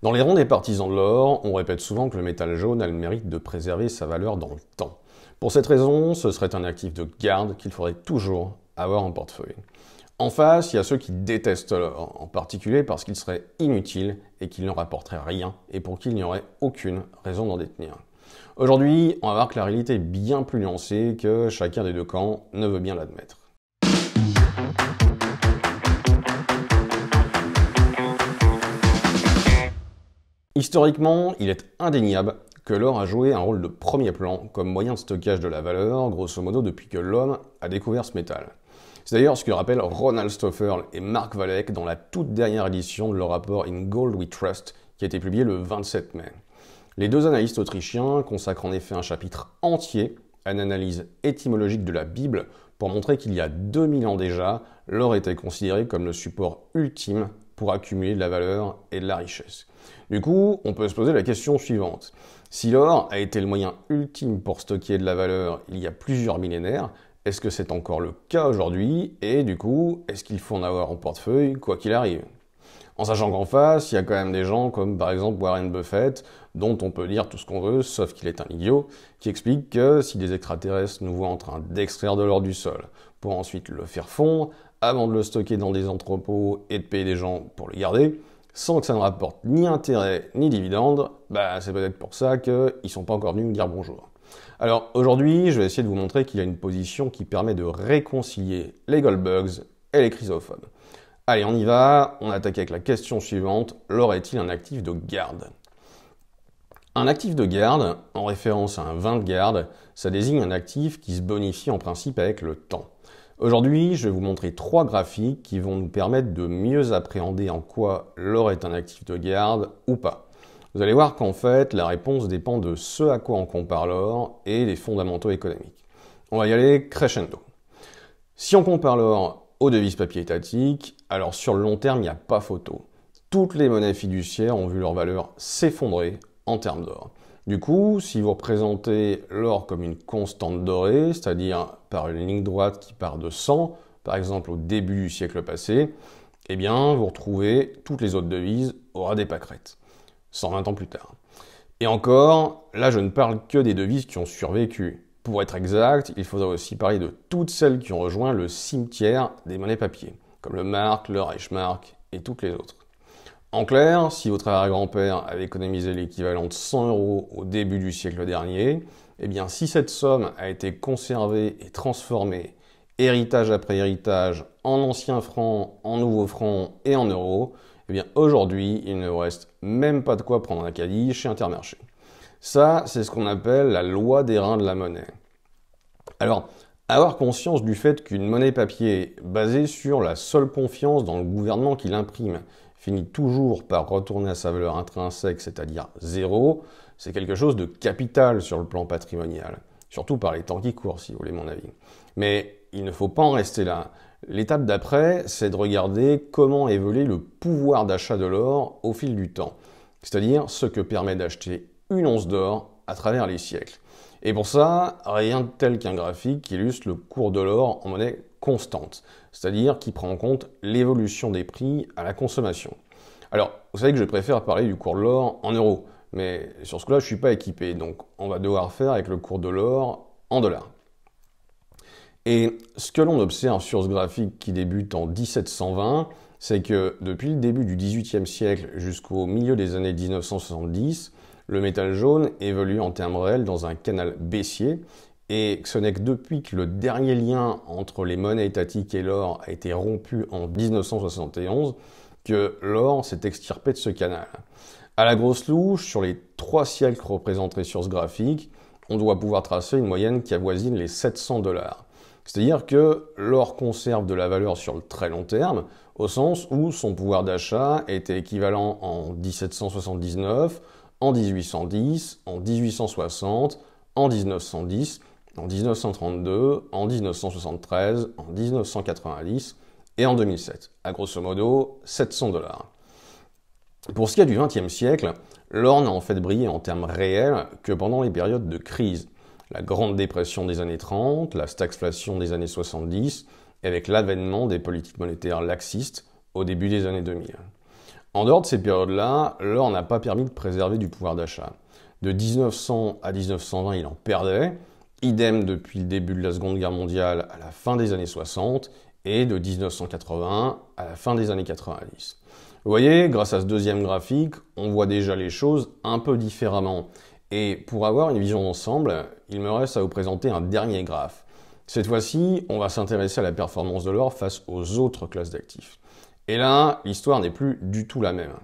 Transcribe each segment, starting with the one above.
Dans les ronds des partisans de l'or, on répète souvent que le métal jaune a le mérite de préserver sa valeur dans le temps. Pour cette raison, ce serait un actif de garde qu'il faudrait toujours avoir en portefeuille. En face, il y a ceux qui détestent l'or, en particulier parce qu'il serait inutile et qu'il ne rapporterait rien et pour qu'il n'y aurait aucune raison d'en détenir. Aujourd'hui, on va voir que la réalité est bien plus nuancée que chacun des deux camps ne veut bien l'admettre. Historiquement, il est indéniable que l'or a joué un rôle de premier plan comme moyen de stockage de la valeur, grosso modo depuis que l'homme a découvert ce métal. C'est d'ailleurs ce que rappellent Ronald Stoffer et Mark Valek dans la toute dernière édition de leur rapport In Gold We Trust qui a été publié le 27 mai. Les deux analystes autrichiens consacrent en effet un chapitre entier à une analyse étymologique de la Bible pour montrer qu'il y a 2000 ans déjà, l'or était considéré comme le support ultime pour accumuler de la valeur et de la richesse. Du coup, on peut se poser la question suivante. Si l'or a été le moyen ultime pour stocker de la valeur il y a plusieurs millénaires, est-ce que c'est encore le cas aujourd'hui Et du coup, est-ce qu'il faut en avoir en portefeuille quoi qu'il arrive en sachant qu'en face, il y a quand même des gens comme par exemple Warren Buffett, dont on peut lire tout ce qu'on veut, sauf qu'il est un idiot, qui explique que si des extraterrestres nous voient en train d'extraire de l'or du sol, pour ensuite le faire fondre, avant de le stocker dans des entrepôts et de payer des gens pour le garder, sans que ça ne rapporte ni intérêt ni dividende, bah c'est peut-être pour ça qu'ils sont pas encore venus me dire bonjour. Alors aujourd'hui, je vais essayer de vous montrer qu'il y a une position qui permet de réconcilier les Goldbugs et les chrysophones. Allez, on y va. On attaque avec la question suivante. L'or est-il un actif de garde Un actif de garde, en référence à un vin de garde, ça désigne un actif qui se bonifie en principe avec le temps. Aujourd'hui, je vais vous montrer trois graphiques qui vont nous permettre de mieux appréhender en quoi l'or est un actif de garde ou pas. Vous allez voir qu'en fait, la réponse dépend de ce à quoi on compare l'or et les fondamentaux économiques. On va y aller crescendo. Si on compare l'or aux devises papier étatique. Alors sur le long terme, il n'y a pas photo. Toutes les monnaies fiduciaires ont vu leur valeur s'effondrer en termes d'or. Du coup, si vous représentez l'or comme une constante dorée, c'est-à-dire par une ligne droite qui part de 100, par exemple au début du siècle passé, eh bien, vous retrouvez toutes les autres devises au des pâquerettes, 120 ans plus tard. Et encore, là, je ne parle que des devises qui ont survécu. Pour être exact, il faudrait aussi parler de toutes celles qui ont rejoint le cimetière des monnaies papier, comme le Mark, le Reichsmark et toutes les autres. En clair, si votre arrière-grand-père avait économisé l'équivalent de 100 euros au début du siècle dernier, eh bien si cette somme a été conservée et transformée, héritage après héritage, en anciens francs, en nouveaux francs et en euros, eh bien aujourd'hui, il ne reste même pas de quoi prendre un caddie chez Intermarché. Ça, c'est ce qu'on appelle la loi des reins de la monnaie. Alors, avoir conscience du fait qu'une monnaie papier basée sur la seule confiance dans le gouvernement qui l'imprime finit toujours par retourner à sa valeur intrinsèque, c'est-à-dire zéro, c'est quelque chose de capital sur le plan patrimonial, surtout par les temps qui courent, si vous voulez mon avis. Mais il ne faut pas en rester là. L'étape d'après, c'est de regarder comment évolue le pouvoir d'achat de l'or au fil du temps, c'est-à-dire ce que permet d'acheter une once d'or à travers les siècles. Et pour ça, rien de tel qu'un graphique qui illustre le cours de l'or en monnaie constante, c'est-à-dire qui prend en compte l'évolution des prix à la consommation. Alors, vous savez que je préfère parler du cours de l'or en euros, mais sur ce coup-là, je ne suis pas équipé, donc on va devoir faire avec le cours de l'or en dollars. Et ce que l'on observe sur ce graphique qui débute en 1720, c'est que depuis le début du XVIIIe siècle jusqu'au milieu des années 1970, le métal jaune évolue en termes réels dans un canal baissier et ce n'est que depuis que le dernier lien entre les monnaies étatiques et l'or a été rompu en 1971 que l'or s'est extirpé de ce canal. À la grosse louche, sur les trois siècles représentés sur ce graphique, on doit pouvoir tracer une moyenne qui avoisine les 700 dollars. C'est-à-dire que l'or conserve de la valeur sur le très long terme, au sens où son pouvoir d'achat était équivalent en 1779 en 1810, en 1860, en 1910, en 1932, en 1973, en 1990 et en 2007, à grosso modo 700 dollars. Pour ce qui est du XXe siècle, l'or n'a en fait brillé en termes réels que pendant les périodes de crise. La Grande Dépression des années 30, la stagflation des années 70, avec l'avènement des politiques monétaires laxistes au début des années 2000. En dehors de ces périodes-là, l'or n'a pas permis de préserver du pouvoir d'achat. De 1900 à 1920, il en perdait. Idem depuis le début de la Seconde Guerre mondiale à la fin des années 60 et de 1980 à la fin des années 90. Vous voyez, grâce à ce deuxième graphique, on voit déjà les choses un peu différemment. Et pour avoir une vision d'ensemble, il me reste à vous présenter un dernier graphe. Cette fois-ci, on va s'intéresser à la performance de l'or face aux autres classes d'actifs. Et là, l'histoire n'est plus du tout la même.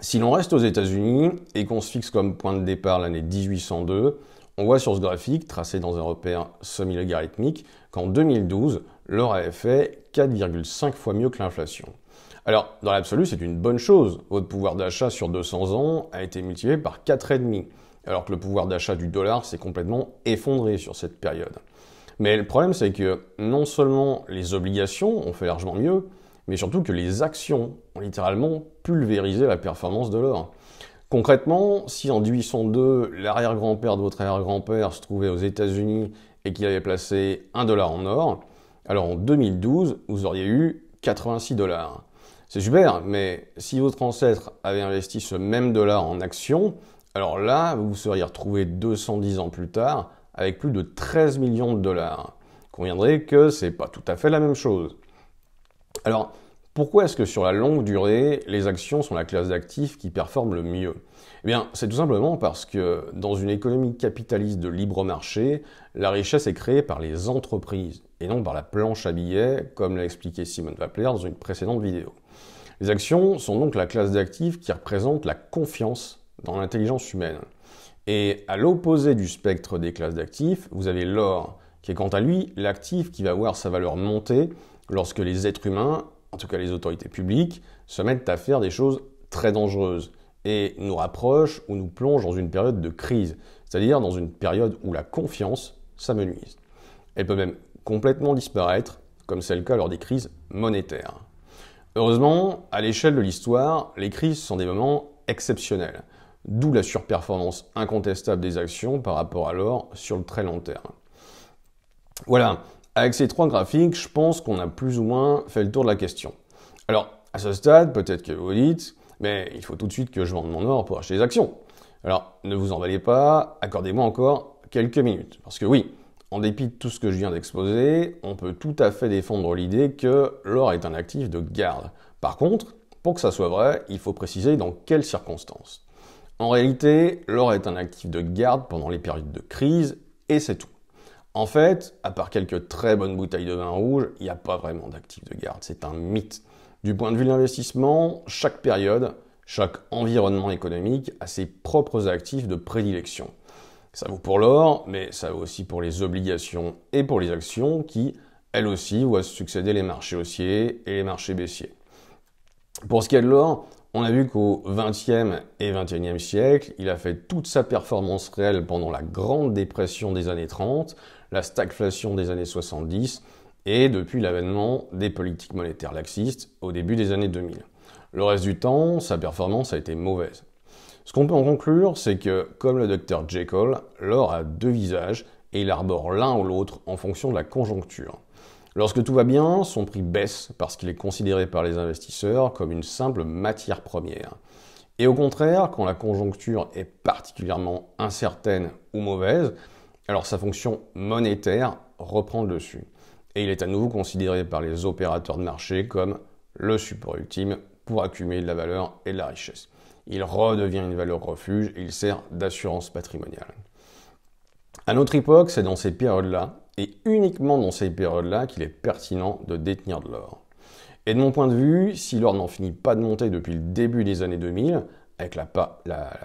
Si l'on reste aux États-Unis et qu'on se fixe comme point de départ l'année 1802, on voit sur ce graphique, tracé dans un repère semi-logarithmique, qu'en 2012, l'or avait fait 4,5 fois mieux que l'inflation. Alors, dans l'absolu, c'est une bonne chose. Votre pouvoir d'achat sur 200 ans a été multiplié par 4,5, alors que le pouvoir d'achat du dollar s'est complètement effondré sur cette période. Mais le problème, c'est que non seulement les obligations ont fait largement mieux, mais surtout que les actions ont littéralement pulvérisé la performance de l'or. Concrètement, si en 1802, l'arrière-grand-père de votre arrière-grand-père se trouvait aux États-Unis et qu'il avait placé 1 dollar en or, alors en 2012, vous auriez eu 86 dollars. C'est super, mais si votre ancêtre avait investi ce même dollar en actions, alors là, vous vous seriez retrouvé 210 ans plus tard avec plus de 13 millions de dollars. Conviendrez que c'est pas tout à fait la même chose. Alors, pourquoi est-ce que sur la longue durée, les actions sont la classe d'actifs qui performe le mieux Eh bien, c'est tout simplement parce que dans une économie capitaliste de libre marché, la richesse est créée par les entreprises et non par la planche à billets, comme l'a expliqué Simone Vapler dans une précédente vidéo. Les actions sont donc la classe d'actifs qui représente la confiance dans l'intelligence humaine. Et à l'opposé du spectre des classes d'actifs, vous avez l'or, qui est quant à lui l'actif qui va voir sa valeur monter lorsque les êtres humains, en tout cas les autorités publiques, se mettent à faire des choses très dangereuses et nous rapprochent ou nous plongent dans une période de crise, c'est-à-dire dans une période où la confiance s'amenuise. Elle peut même complètement disparaître, comme c'est le cas lors des crises monétaires. Heureusement, à l'échelle de l'histoire, les crises sont des moments exceptionnels, d'où la surperformance incontestable des actions par rapport à l'or sur le très long terme. Voilà, avec ces trois graphiques, je pense qu'on a plus ou moins fait le tour de la question. Alors, à ce stade, peut-être que vous dites, mais il faut tout de suite que je vende mon or pour acheter des actions. Alors, ne vous emballez pas, accordez-moi encore quelques minutes. Parce que oui, en dépit de tout ce que je viens d'exposer, on peut tout à fait défendre l'idée que l'or est un actif de garde. Par contre, pour que ça soit vrai, il faut préciser dans quelles circonstances. En réalité, l'or est un actif de garde pendant les périodes de crise, et c'est tout. En fait, à part quelques très bonnes bouteilles de vin rouge, il n'y a pas vraiment d'actifs de garde. C'est un mythe. Du point de vue de l'investissement, chaque période, chaque environnement économique a ses propres actifs de prédilection. Ça vaut pour l'or, mais ça vaut aussi pour les obligations et pour les actions qui, elles aussi, voient succéder les marchés haussiers et les marchés baissiers. Pour ce qui est de l'or, on a vu qu'au XXe et XXIe siècle, il a fait toute sa performance réelle pendant la Grande Dépression des années 30, la stagflation des années 70 et depuis l'avènement des politiques monétaires laxistes au début des années 2000. Le reste du temps, sa performance a été mauvaise. Ce qu'on peut en conclure, c'est que, comme le docteur Jekyll, l'or a deux visages et il arbore l'un ou l'autre en fonction de la conjoncture. Lorsque tout va bien, son prix baisse parce qu'il est considéré par les investisseurs comme une simple matière première. Et au contraire, quand la conjoncture est particulièrement incertaine ou mauvaise, alors sa fonction monétaire reprend le dessus. Et il est à nouveau considéré par les opérateurs de marché comme le support ultime pour accumuler de la valeur et de la richesse. Il redevient une valeur refuge et il sert d'assurance patrimoniale. À notre époque, c'est dans ces périodes-là et uniquement dans ces périodes-là qu'il est pertinent de détenir de l'or. Et de mon point de vue, si l'or n'en finit pas de monter depuis le début des années 2000, avec la,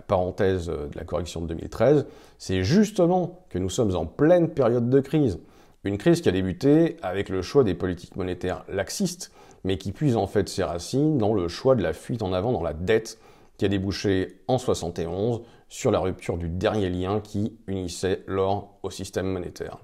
parenthèse de la correction de 2013, c'est justement que nous sommes en pleine période de crise. Une crise qui a débuté avec le choix des politiques monétaires laxistes, mais qui puise en fait ses racines dans le choix de la fuite en avant dans la dette, qui a débouché en 71 sur la rupture du dernier lien qui unissait l'or au système monétaire.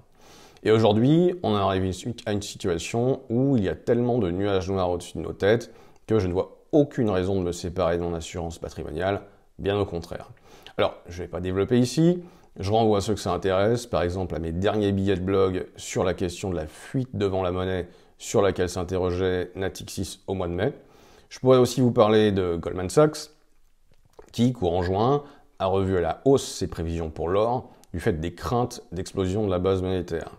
Et aujourd'hui, on arrive à une situation où il y a tellement de nuages noirs au-dessus de nos têtes que je ne vois aucune raison de me séparer de mon assurance patrimoniale, bien au contraire. Alors, je ne vais pas développer ici, je renvoie à ceux que ça intéresse, par exemple à mes derniers billets de blog sur la question de la fuite devant la monnaie sur laquelle s'interrogeait Natixis au mois de mai. Je pourrais aussi vous parler de Goldman Sachs, qui, courant juin, a revu à la hausse ses prévisions pour l'or du fait des craintes d'explosion de la base monétaire.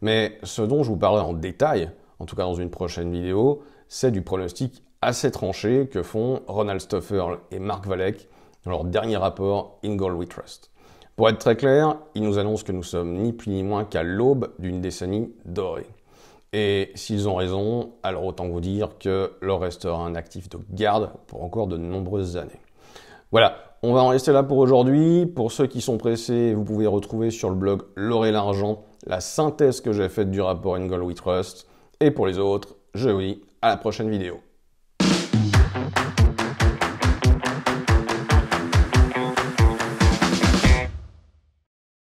Mais ce dont je vous parlerai en détail, en tout cas dans une prochaine vidéo, c'est du pronostic assez tranché que font Ronald Stoffer et Mark Valek dans leur dernier rapport In We Trust. Pour être très clair, ils nous annoncent que nous sommes ni plus ni moins qu'à l'aube d'une décennie dorée. Et s'ils ont raison, alors autant vous dire que leur restera un actif de garde pour encore de nombreuses années. Voilà, on va en rester là pour aujourd'hui. Pour ceux qui sont pressés, vous pouvez retrouver sur le blog L'or et l'argent la synthèse que j'ai faite du rapport Ingall We Trust. Et pour les autres, je vous dis à la prochaine vidéo.